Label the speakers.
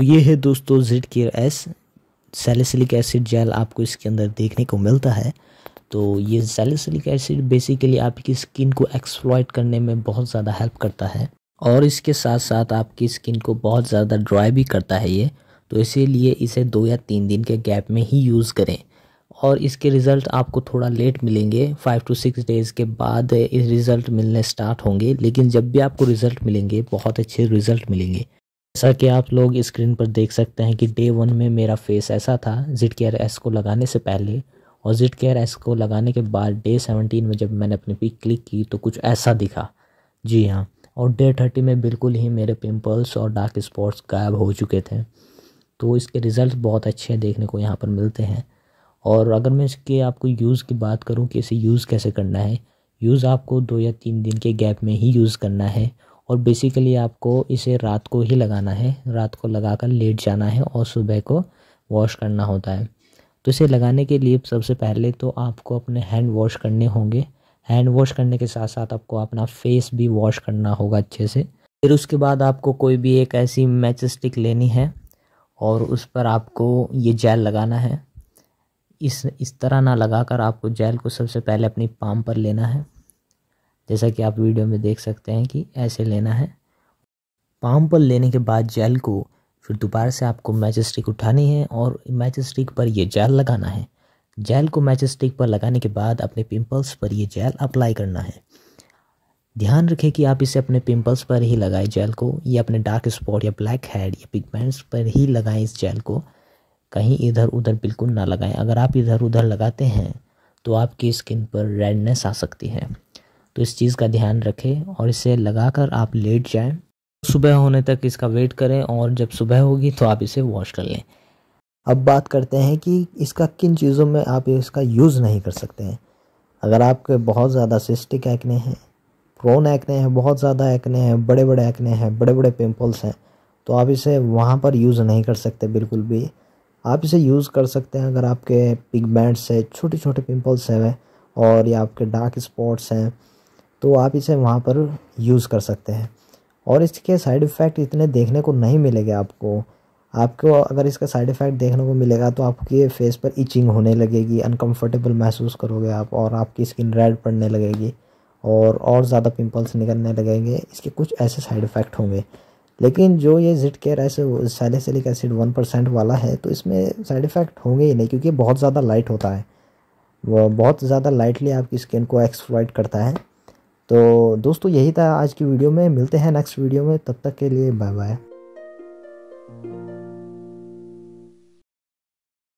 Speaker 1: तो ये है दोस्तों zit care S salicylic acid gel आपको इसके अंदर देखने को मिलता है तो ये सेलिसिलिक एसिड बेसिकली आपकी स्किन को एक्सप्लॉयट करने में बहुत ज़्यादा हेल्प करता है और इसके साथ साथ आपकी स्किन को बहुत ज़्यादा ड्राई भी करता है ये तो इसीलिए इसे दो या तीन दिन के गैप में ही यूज़ करें और इसके रिज़ल्ट आपको थोड़ा लेट मिलेंगे फाइव टू सिक्स डेज़ के बाद इस रिज़ल्ट मिलने स्टार्ट होंगे लेकिन जब भी आपको रिज़ल्ट मिलेंगे बहुत अच्छे रिज़ल्ट मिलेंगे जैसा कि आप लोग स्क्रीन पर देख सकते हैं कि डे वन में मेरा फेस ऐसा था जिट केयर एस को लगाने से पहले और जिट केयर एस को लगाने के बाद डे सेवनटीन में जब मैंने अपनी पिक क्लिक की तो कुछ ऐसा दिखा जी हाँ और डे थर्टी में बिल्कुल ही मेरे पिंपल्स और डार्क स्पॉट्स गायब हो चुके थे तो इसके रिज़ल्ट बहुत अच्छे देखने को यहाँ पर मिलते हैं और अगर मैं इसके आपको यूज़ की बात करूँ कि इसे यूज़ कैसे करना है यूज़ आपको दो या तीन दिन के गैप में ही यूज़ करना है और बेसिकली आपको इसे रात को ही लगाना है रात को लगा कर लेट जाना है और सुबह को वॉश करना होता है तो इसे लगाने के लिए सबसे पहले तो आपको अपने हैंड वॉश करने होंगे हैंड वॉश करने के साथ साथ आपको अपना फेस भी वॉश करना होगा अच्छे से फिर उसके बाद आपको कोई भी एक ऐसी मैच स्टिक लेनी है और उस पर आपको ये जेल लगाना है इस इस तरह ना लगाकर आपको जेल को सबसे पहले अपनी पाम पर लेना है जैसा कि आप वीडियो में देख सकते हैं कि ऐसे लेना है पाम पर लेने के बाद जेल को फिर दोबारा से आपको मैच स्टिक उठानी है और मैच स्टिक पर यह जेल लगाना है जेल को मैच स्टिक पर लगाने के बाद अपने पिंपल्स पर यह जेल अप्लाई करना है ध्यान रखें कि आप इसे अपने पिंपल्स पर ही लगाएं जेल को या अपने डार्क स्पॉट या ब्लैक हेड या पिगमेंट्स पर ही लगाएं इस जेल को कहीं इधर उधर बिल्कुल ना लगाएं अगर आप इधर उधर लगाते हैं तो आपकी स्किन पर रेडनेस आ सकती है तो इस चीज़ का ध्यान रखें और इसे लगाकर आप लेट जाएं सुबह होने तक इसका वेट करें और जब सुबह होगी तो आप इसे वॉश कर लें
Speaker 2: अब बात करते हैं कि इसका किन चीज़ों में आप इसका यूज़ नहीं कर सकते हैं अगर आपके बहुत ज़्यादा सिस्टिक एक्ने हैं प्रोन एक्ने हैं बहुत ज़्यादा एक्ने हैं बड़े बड़े एक्ने हैं बड़े बड़े पिंपल्स हैं तो आप इसे वहाँ पर यूज़ नहीं कर सकते बिल्कुल भी आप इसे यूज़ कर सकते हैं अगर आपके पिगमेंट्स है छोटे छोटे पिंपल्स हैं और या आपके डार्क स्पॉट्स हैं तो आप इसे वहाँ पर यूज़ कर सकते हैं और इसके साइड इफ़ेक्ट इतने देखने को नहीं मिलेंगे आपको आपको अगर इसका साइड इफ़ेक्ट देखने को मिलेगा तो आपके फेस पर इचिंग होने लगेगी अनकंफर्टेबल महसूस करोगे आप और आपकी स्किन रेड पड़ने लगेगी और और ज़्यादा पिंपल्स निकलने लगेंगे इसके कुछ ऐसे साइड इफ़ेक्ट होंगे लेकिन जो ये जिट केयर ऐसे सैलिसलिक एसिड वन परसेंट वाला है तो इसमें साइड इफ़ेक्ट होंगे ही नहीं क्योंकि बहुत ज़्यादा लाइट होता है वो बहुत ज़्यादा लाइटली आपकी स्किन को एक्सप्लॉइट करता है तो दोस्तों यही था आज की वीडियो में मिलते हैं नेक्स्ट वीडियो में तब तक के लिए बाय बाय